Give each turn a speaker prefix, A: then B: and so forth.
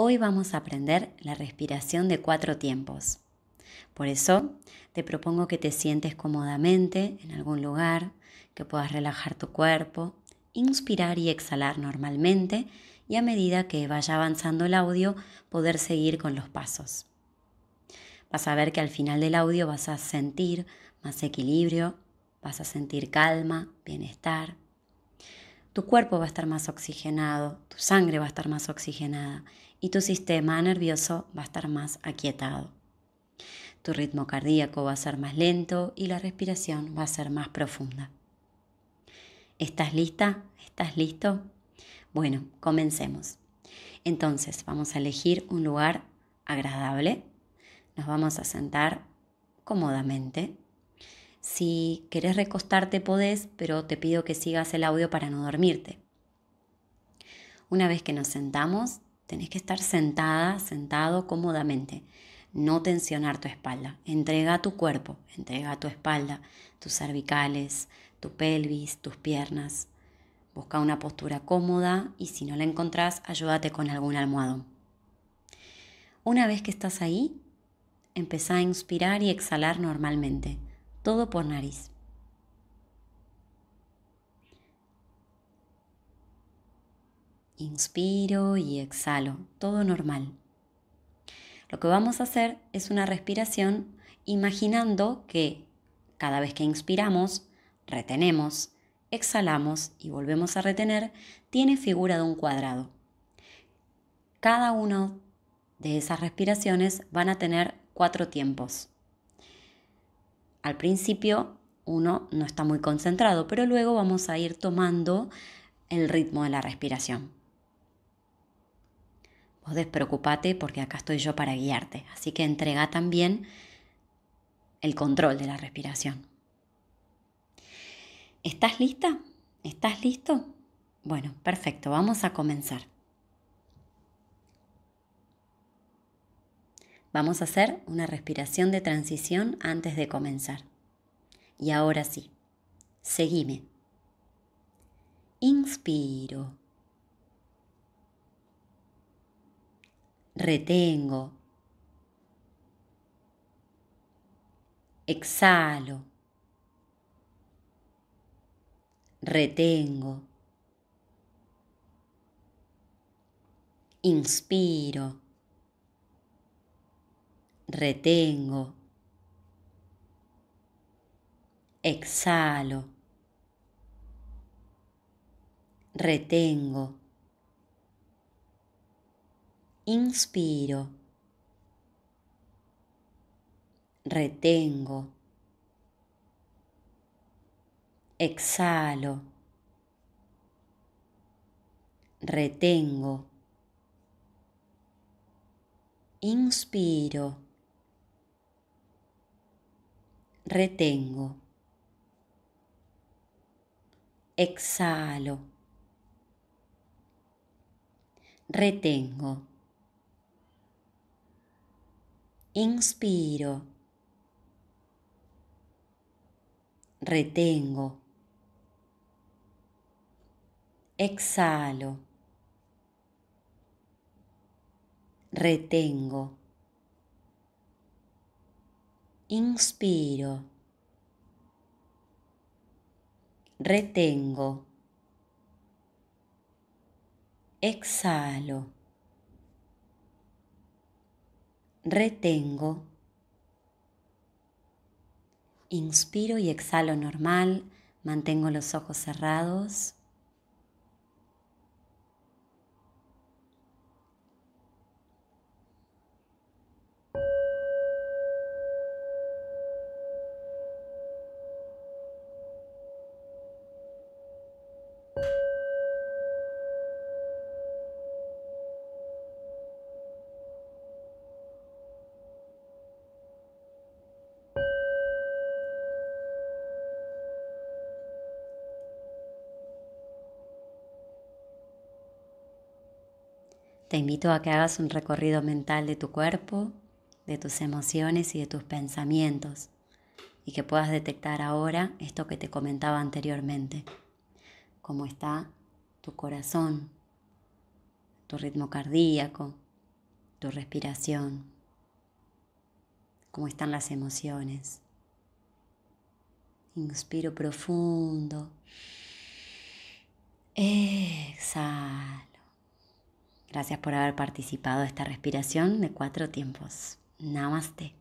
A: Hoy vamos a aprender la respiración de cuatro tiempos. Por eso te propongo que te sientes cómodamente en algún lugar, que puedas relajar tu cuerpo, inspirar y exhalar normalmente y a medida que vaya avanzando el audio poder seguir con los pasos. Vas a ver que al final del audio vas a sentir más equilibrio, vas a sentir calma, bienestar, tu cuerpo va a estar más oxigenado, tu sangre va a estar más oxigenada y tu sistema nervioso va a estar más aquietado. Tu ritmo cardíaco va a ser más lento y la respiración va a ser más profunda. ¿Estás lista? ¿Estás listo? Bueno, comencemos. Entonces vamos a elegir un lugar agradable. Nos vamos a sentar cómodamente si querés recostarte podés, pero te pido que sigas el audio para no dormirte. Una vez que nos sentamos, tenés que estar sentada, sentado cómodamente. No tensionar tu espalda. Entrega tu cuerpo, entrega tu espalda, tus cervicales, tu pelvis, tus piernas. Busca una postura cómoda y si no la encontrás, ayúdate con algún almohadón. Una vez que estás ahí, empezá a inspirar y exhalar normalmente todo por nariz. Inspiro y exhalo, todo normal. Lo que vamos a hacer es una respiración imaginando que cada vez que inspiramos, retenemos, exhalamos y volvemos a retener, tiene figura de un cuadrado. Cada una de esas respiraciones van a tener cuatro tiempos. Al principio uno no está muy concentrado, pero luego vamos a ir tomando el ritmo de la respiración. Vos despreocupate porque acá estoy yo para guiarte, así que entrega también el control de la respiración. ¿Estás lista? ¿Estás listo? Bueno, perfecto, vamos a comenzar. Vamos a hacer una respiración de transición antes de comenzar. Y ahora sí, seguime. Inspiro. Retengo. Exhalo. Retengo. Inspiro retengo, exhalo, retengo, inspiro, retengo, exhalo, retengo, inspiro, retengo. Exhalo. Retengo. Inspiro. Retengo. Exhalo. Retengo Inspiro. Retengo. Exhalo. Retengo. Inspiro y exhalo normal. Mantengo los ojos cerrados. Te invito a que hagas un recorrido mental de tu cuerpo, de tus emociones y de tus pensamientos, y que puedas detectar ahora esto que te comentaba anteriormente, cómo está tu corazón, tu ritmo cardíaco, tu respiración, cómo están las emociones. Inspiro profundo. Gracias por haber participado de esta respiración de cuatro tiempos. Namaste.